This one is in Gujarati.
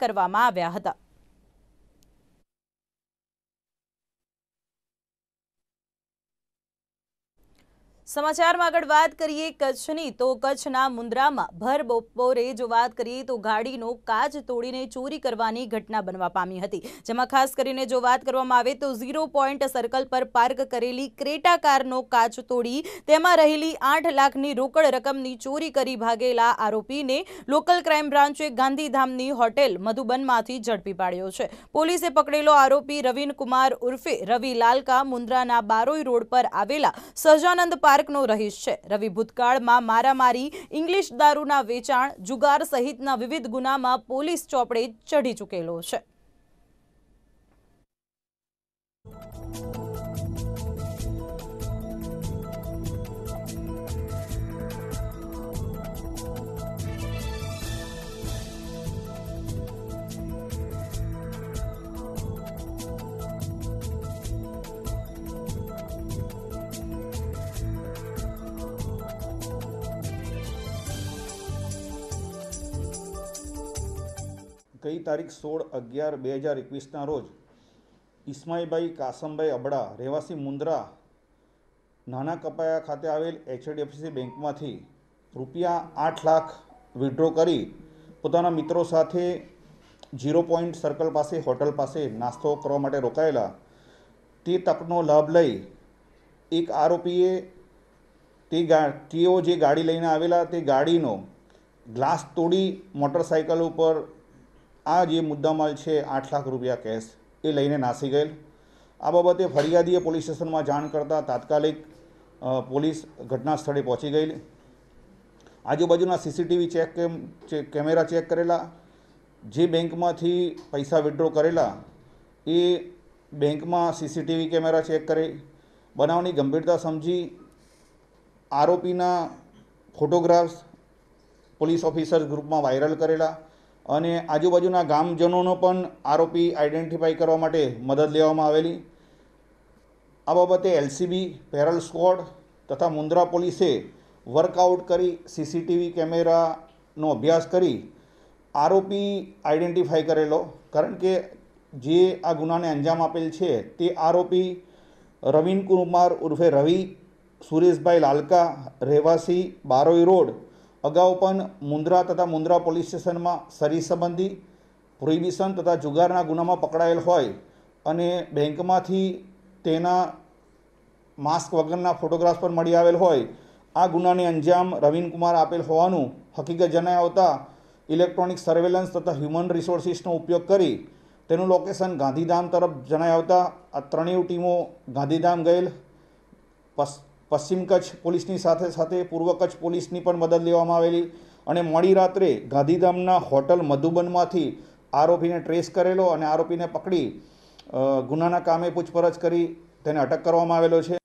કરવામાં આવ્યા હતા સમાચારમાં આગળ વાત કરીએ કચ્છની તો કચ્છના મુન્દ્રામાં ભર બપોરે જો વાત કરીએ તો ગાડીનો કાચ તોડીને ચોરી કરવાની ઘટના બનવા પામી હતી જેમાં ખાસ કરીને જો વાત કરવામાં આવે તો ઝીરો પોઈન્ટ સર્કલ પર પાર્ક કરેલી ક્રેટા કારનો કાચ તોડી તેમાં રહેલી આઠ લાખની રોકડ રકમની ચોરી કરી ભાગેલા આરોપીને લોકલ ક્રાઇમ બ્રાન્ચે ગાંધીધામની હોટેલ મધુબનમાંથી ઝડપી પાડ્યો છે પોલીસે પકડેલો આરોપી રવિન કુમાર ઉર્ફે રવિ લાલકા મુન્દ્રાના બારોઈ રોડ પર આવેલા સહજાનંદ પાર્ક ન્યૂયોર્કનો રહીશ છે રવિ ભૂતકાળમાં મારામારી ઇંગ્લિશ દારૂના વેચાણ જુગાર સહિતના વિવિધ ગુનામાં પોલીસ ચોપડે ચઢી ચૂકેલો છે ગઈ તારીખ સોળ અગિયાર બે હજાર એકવીસના રોજ ઇસ્માઈભાઈ કાસમભાઈ અબડા રહેવાસી મુન્દ્રા નાના કપાયા ખાતે આવેલ એચડીએફસી બેંકમાંથી રૂપિયા આઠ લાખ વિડ્રો કરી પોતાના મિત્રો સાથે ઝીરો પોઈન્ટ સર્કલ પાસે હોટલ પાસે નાસ્તો કરવા માટે રોકાયેલા તે તકનો લાભ લઈ એક આરોપીએ તે ગા તેઓ જે ગાડી લઈને આવેલા તે ગાડીનો ગ્લાસ તોડી મોટરસાયકલ ઉપર આ જે મુદ્દામાલ છે આઠ લાખ રૂપિયા કેશ એ લઈને નાસી ગયેલ આ બાબતે ફરિયાદીએ પોલીસ સ્ટેશનમાં જાણ કરતાં તાત્કાલિક પોલીસ ઘટના સ્થળે પહોંચી ગયેલી આજુબાજુના સીસીટીવી ચેક કેમ કેમેરા ચેક કરેલા જે બેંકમાંથી પૈસા વિડ્રો કરેલા એ બેંકમાં સીસીટીવી કેમેરા ચેક કરે બનાવની ગંભીરતા સમજી આરોપીના ફોટોગ્રાફ્સ પોલીસ ઓફિસર્સ ગ્રુપમાં વાયરલ કરેલા અને આજુબાજુના ગામજનોનો પણ આરોપી આઈડેન્ટિફાઈ કરવા માટે મદદ લેવામાં આવેલી આ બાબતે એલસીબી પેરલ સ્કોડ તથા મુન્દ્રા પોલીસે વર્કઆઉટ કરી સીસીટીવી કેમેરાનો અભ્યાસ કરી આરોપી આઈડેન્ટિફાઈ કરેલો કારણ કે જે આ ગુનાને અંજામ આપેલ છે તે આરોપી રવિન કુમાર ઉર્ફે રવિ સુરેશભાઈ લાલકા રહેવાસી બારોઈ રોડ અગાઉ પણ મુન્દ્રા તથા મુન્દ્રા પોલીસ સ્ટેશનમાં સરી સંબંધી પ્રોહિબિશન તથા જુગારના ગુનામાં પકડાયેલ હોય અને બેંકમાંથી તેના માસ્ક વગરના ફોટોગ્રાફ્સ પણ મળી આવેલ હોય આ ગુનાને અંજામ રવિનકુમાર આપેલ હોવાનું હકીકત જણાય આવતા ઇલેક્ટ્રોનિક સર્વેલન્સ તથા હ્યુમન રિસોર્સિસનો ઉપયોગ કરી તેનું લોકેશન ગાંધીધામ તરફ જણાય આવતા આ ત્રણેય ટીમો ગાંધીધામ ગયેલ પસ પશ્ચિમ કચ્છ પોલીસની સાથે સાથે પૂર્વ કચ્છ પોલીસની પણ મદદ લેવામાં આવેલી અને મોડી રાત્રે ગાંધીધામના હોટલ મધુબનમાંથી આરોપીને ટ્રેસ કરેલો અને આરોપીને પકડી ગુનાના કામે પૂછપરછ કરી તેને અટક કરવામાં આવેલો છે